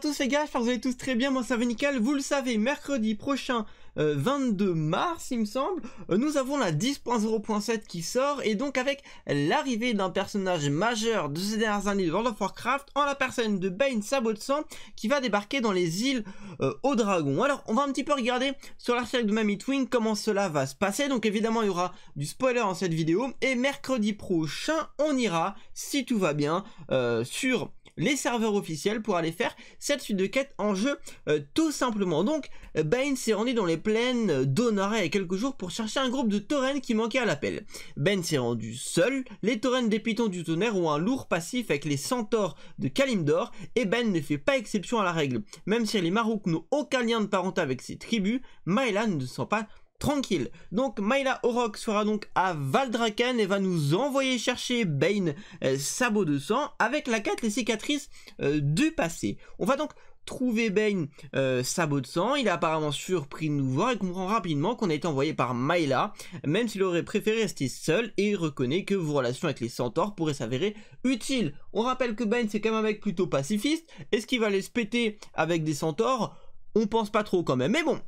tous les gars, j'espère vous allez tous très bien, moi ça va nickel, vous le savez, mercredi prochain 22 euh, mars il me semble, euh, nous avons la 10.0.7 qui sort et donc avec l'arrivée d'un personnage majeur de ces dernières années de World of Warcraft en la personne de Bane sang qui va débarquer dans les îles euh, aux dragons Alors on va un petit peu regarder sur la série de Mammy Twin comment cela va se passer, donc évidemment il y aura du spoiler en cette vidéo et mercredi prochain on ira, si tout va bien, sur les serveurs officiels pour aller faire cette suite de quêtes en jeu euh, tout simplement. Donc Ben s'est rendu dans les plaines d'Honoré il y a quelques jours pour chercher un groupe de taurennes qui manquait à l'appel. Ben s'est rendu seul, les taurennes des pitons du tonnerre ont un lourd passif avec les centaures de Kalimdor et Ben ne fait pas exception à la règle. Même si les Marouks n'ont aucun lien de parenté avec ces tribus, Mylan ne sent pas tranquille. Donc Myla Orok sera donc à Valdraken et va nous envoyer chercher Bane euh, Sabot de sang avec la 4 les cicatrices euh, du passé. On va donc trouver Bane euh, Sabot de sang, il est apparemment surpris de nous voir et comprend rapidement qu'on a été envoyé par Myla, même s'il aurait préféré rester seul et reconnaît que vos relations avec les centaures pourraient s'avérer utiles. On rappelle que Bane c'est quand même un mec plutôt pacifiste, est-ce qu'il va aller se péter avec des centaures on pense pas trop quand même. Mais bon,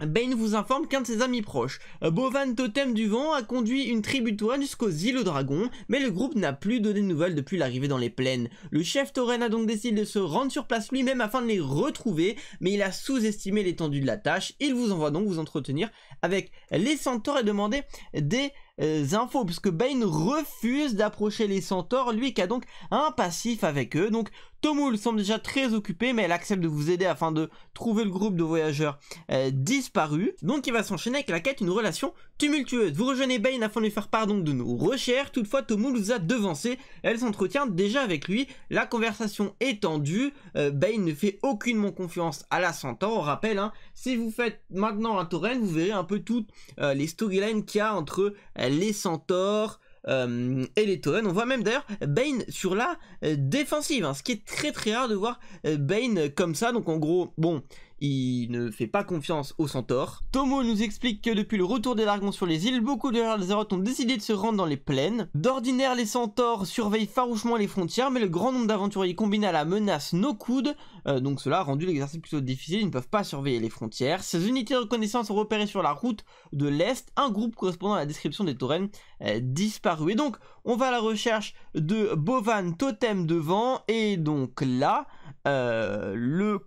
Bane vous informe qu'un de ses amis proches, euh, Bovan Totem du Vent, a conduit une tribu tributoire jusqu'aux îles aux dragons, mais le groupe n'a plus donné de nouvelles depuis l'arrivée dans les plaines. Le chef Toren a donc décidé de se rendre sur place lui-même afin de les retrouver, mais il a sous-estimé l'étendue de la tâche. Il vous envoie donc vous entretenir avec les centaures et demander des euh, infos, puisque Bane refuse d'approcher les centaures, lui qui a donc un passif avec eux. Donc Tomul semble déjà très occupé, mais elle accepte de vous aider afin de trouver le groupe de voyageurs euh, disparu. Donc il va s'enchaîner avec la quête une relation tumultueuse. Vous rejoignez Bane afin de lui faire part donc de nos recherches. Toutefois, Tomul vous a devancé. Elle s'entretient déjà avec lui. La conversation est tendue. Euh, Bane ne fait aucunement confiance à la centaure. On rappelle, hein, si vous faites maintenant un torrent, vous verrez un peu toutes les storylines qu'il y a entre les centaures, euh, et les Tauren. On voit même d'ailleurs Bane sur la euh, défensive, hein. ce qui est très très rare de voir euh, Bane comme ça. Donc en gros, bon, il ne fait pas confiance aux centaures. Tomo nous explique que depuis le retour des dragons sur les îles, beaucoup de Zeroth ont décidé de se rendre dans les plaines. D'ordinaire, les centaures surveillent farouchement les frontières, mais le grand nombre d'aventuriers combinés à la menace No coudes, euh, donc cela a rendu l'exercice plutôt difficile, ils ne peuvent pas surveiller les frontières. Ces unités de reconnaissance ont repéré sur la route de l'Est, un groupe correspondant à la description des taurennes euh, disparu. Et donc, on va à la recherche de Bovan Totem devant. et donc là, euh, le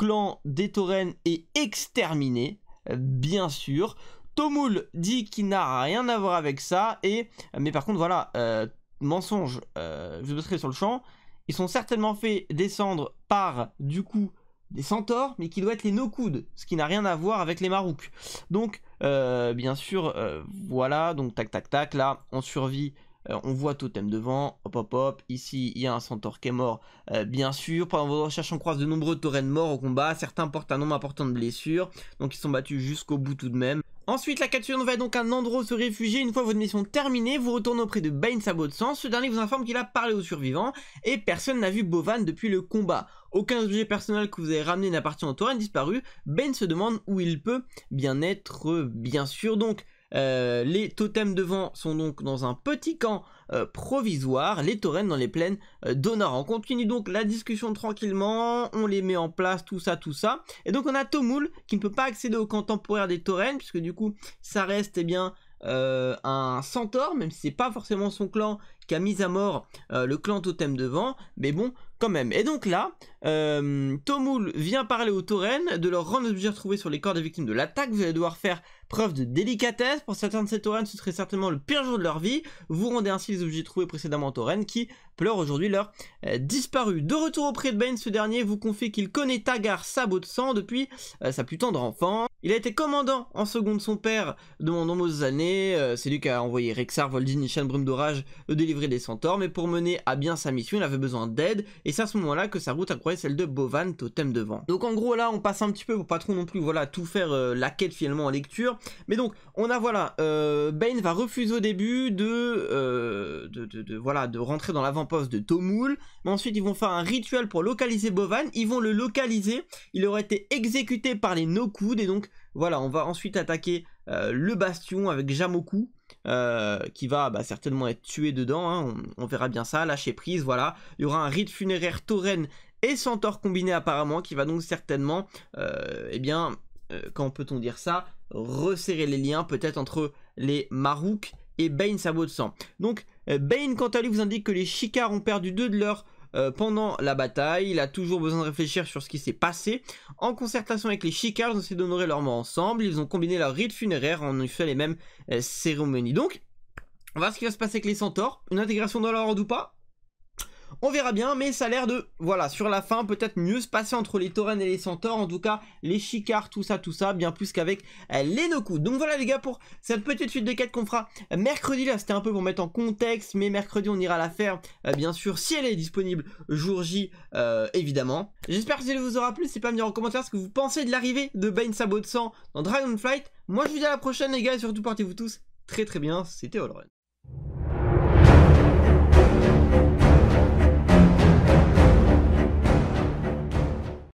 clan des Tauren est exterminé, bien sûr. Tomoul dit qu'il n'a rien à voir avec ça, et mais par contre voilà, euh, mensonge, euh, je serai sur le champ, ils sont certainement fait descendre par du coup des centaures, mais qui doivent être les no-coudes, ce qui n'a rien à voir avec les marouks. Donc euh, bien sûr, voilà, donc tac tac tac, là on survit euh, on voit totem devant, hop hop hop, ici il y a un centaure qui est mort, euh, bien sûr, pendant vos recherches on croise de nombreux taurens morts au combat, certains portent un nombre important de blessures, donc ils sont battus jusqu'au bout tout de même. Ensuite, la capture va donc un endroit se réfugier. Une fois votre mission terminée, vous retournez auprès de Bane sang, Ce dernier vous informe qu'il a parlé aux survivants et personne n'a vu Bovan depuis le combat. Aucun objet personnel que vous avez ramené n'appartient au torrent disparu Bane se demande où il peut bien être, euh, bien sûr donc. Euh, les totems de vent sont donc dans un petit camp euh, provisoire, les taurennes dans les plaines euh, d'Honor On continue donc la discussion tranquillement, on les met en place, tout ça, tout ça. Et donc on a Tomoul qui ne peut pas accéder au camp temporaire des taurennes, puisque du coup ça reste eh bien... un centaure, même si c'est pas forcément son clan qui a mis à mort euh, le clan totem devant, mais bon, quand même. Et donc là, euh, Tomoul vient parler aux taurennes de leur rendre objets trouvés sur les corps des victimes de l'attaque. Vous allez devoir faire preuve de délicatesse. Pour certains de ces taurennes, ce serait certainement le pire jour de leur vie. Vous rendez ainsi les objets trouvés précédemment aux taurennes qui pleurent aujourd'hui leur euh, disparu. De retour auprès de Bane, ce dernier vous confie qu'il connaît Tagar Sabot de Sang depuis sa plus tendre enfance. Il a été commandant en seconde son père de nombreuses années. C'est lui qui a envoyé Rexar, Voldin, Nishan, Brume d'Orage, le délivre des centaures, mais pour mener à bien sa mission, il avait besoin d'aide, et c'est à ce moment-là que sa route accroît celle de Bovan, totem de vent. Donc en gros là, on passe un petit peu pour pas trop non plus, voilà, tout faire euh, la quête finalement en lecture, mais donc on a voilà, euh, Bane va refuser au début de, euh, de, voilà, de rentrer dans l'avant-poste de Tomoul, mais ensuite ils vont faire un rituel pour localiser Bovan, ils vont le localiser, il aurait été exécuté par les no et donc voilà, on va ensuite attaquer euh, le bastion avec Jamoku. Euh, qui va bah, certainement être tué dedans, hein. on, verra bien ça, lâcher prise, voilà. Il y aura un rite funéraire tauren et centaure combiné apparemment, qui va donc certainement, euh, eh bien, quand euh, peut-on dire ça, resserrer les liens peut-être entre les Marouk et Bane Sabot de Sang. Donc, Bane, quant à lui, vous indique que les Chicars ont perdu deux de leurs euh, pendant la bataille. Il a toujours besoin de réfléchir sur ce qui s'est passé. En concertation avec les Shikars ils ont essayé d'honorer leur mort ensemble. Ils ont combiné leur rite funéraire en une les mêmes euh, même Donc, on va voir ce qui va se passer avec les centaures. Une intégration dans Horde ou pas on verra bien, mais ça a l'air de, voilà, sur la fin, peut-être mieux se passer entre les Tauren et les Centaures. En tout cas, les Chicards, tout ça, tout ça, bien plus qu'avec euh, les Noku. Donc voilà les gars pour cette petite suite de quêtes qu'on fera mercredi. Là, c'était un peu pour mettre en contexte, mais mercredi, on ira la faire, euh, bien sûr, si elle est disponible jour J, euh, évidemment. J'espère que ça vous aura plu. C'est pas à me dire en commentaire ce que vous pensez de l'arrivée de Bane Sabot de Sang dans Dragonflight. Moi, je vous dis à la prochaine, les gars, et surtout, portez-vous tous très très bien. C'était Holren.